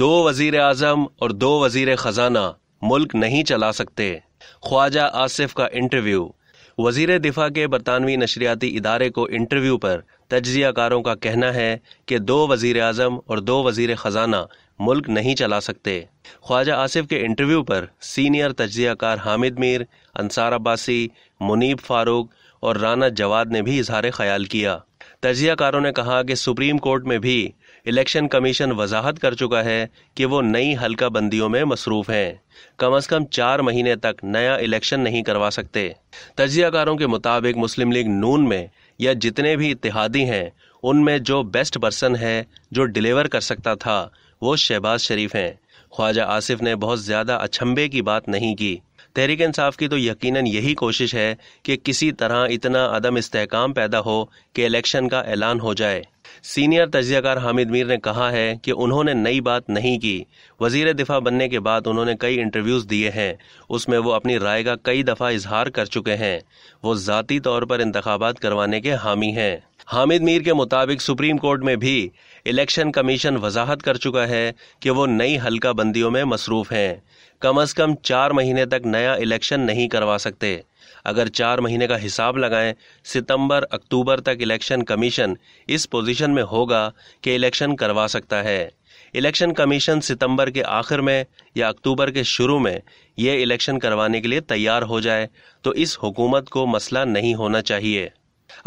दो वजीर आजम और दो वजीर ख़जाना मुल्क नहीं चला सकते ख्वाजा आसिफ का इंटरव्यू वजीर दिफा के बरतानवी नशरियाती इदारे को इंटरव्यू पर तजियाकारों का कहना है कि दो वजीर अजम और दो वजीर ख़जाना मुल्क नहीं चला सकते ख्वाजा आसिफ के इंटरव्यू पर सीनियर तजियाकार हामिद मीर अंसार अब्बासी मुनीब फारूक और राना जवाद ने भी इजहार ख्याल किया कारों ने कहा कि सुप्रीम कोर्ट में भी इलेक्शन कमीशन वजाहत कर चुका है कि वो नई हल्का बंदियों में मसरूफ हैं कम अज कम चार महीने तक नया इलेक्शन नहीं करवा सकते तजियाकारों के मुताबिक मुस्लिम लीग नून में या जितने भी इतिहादी हैं उनमें जो बेस्ट पर्सन है जो डिलीवर कर सकता था वो शहबाज शरीफ हैं ख्वाजा आसिफ ने बहुत ज़्यादा अचंभे की बात नहीं की तहरीक इंसाफ की तो यकीनन यही कोशिश है कि किसी तरह इतना अदम इसकाम पैदा हो कि इलेक्शन का ऐलान हो जाए सीनियर तजियाकार हामिद मीर ने कहा है कि उन्होंने नई बात नहीं की वजीर दिफा बनने के बाद उन्होंने कई इंटरव्यूज़ दिए हैं उसमें वो अपनी राय का कई दफ़ा इजहार कर चुके हैं वो ज़ाती तौर पर इंतबात करवाने के हामी हैं हामिद मीर के मुताबिक सुप्रीम कोर्ट में भी इलेक्शन कमीशन वजाहत कर चुका है कि वो नई हल्का बंदियों में मसरूफ़ हैं कम अज़ कम चार महीने तक नया इलेक्शन नहीं करवा सकते अगर चार महीने का हिसाब लगाएं सितंबर अक्टूबर तक इलेक्शन कमीशन इस पोजीशन में होगा कि इलेक्शन करवा सकता है इलेक्शन कमीशन सितंबर के आखिर में या अक्टूबर के शुरू में ये इलेक्शन करवाने के लिए तैयार हो जाए तो इस हुकूमत को मसला नहीं होना चाहिए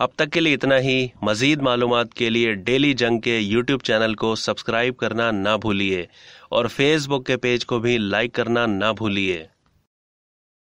अब तक के लिए इतना ही मजीद मालूम के लिए डेली जंग के यूट्यूब चैनल को सब्सक्राइब करना ना भूलिए और फेसबुक के पेज को भी लाइक करना ना भूलिए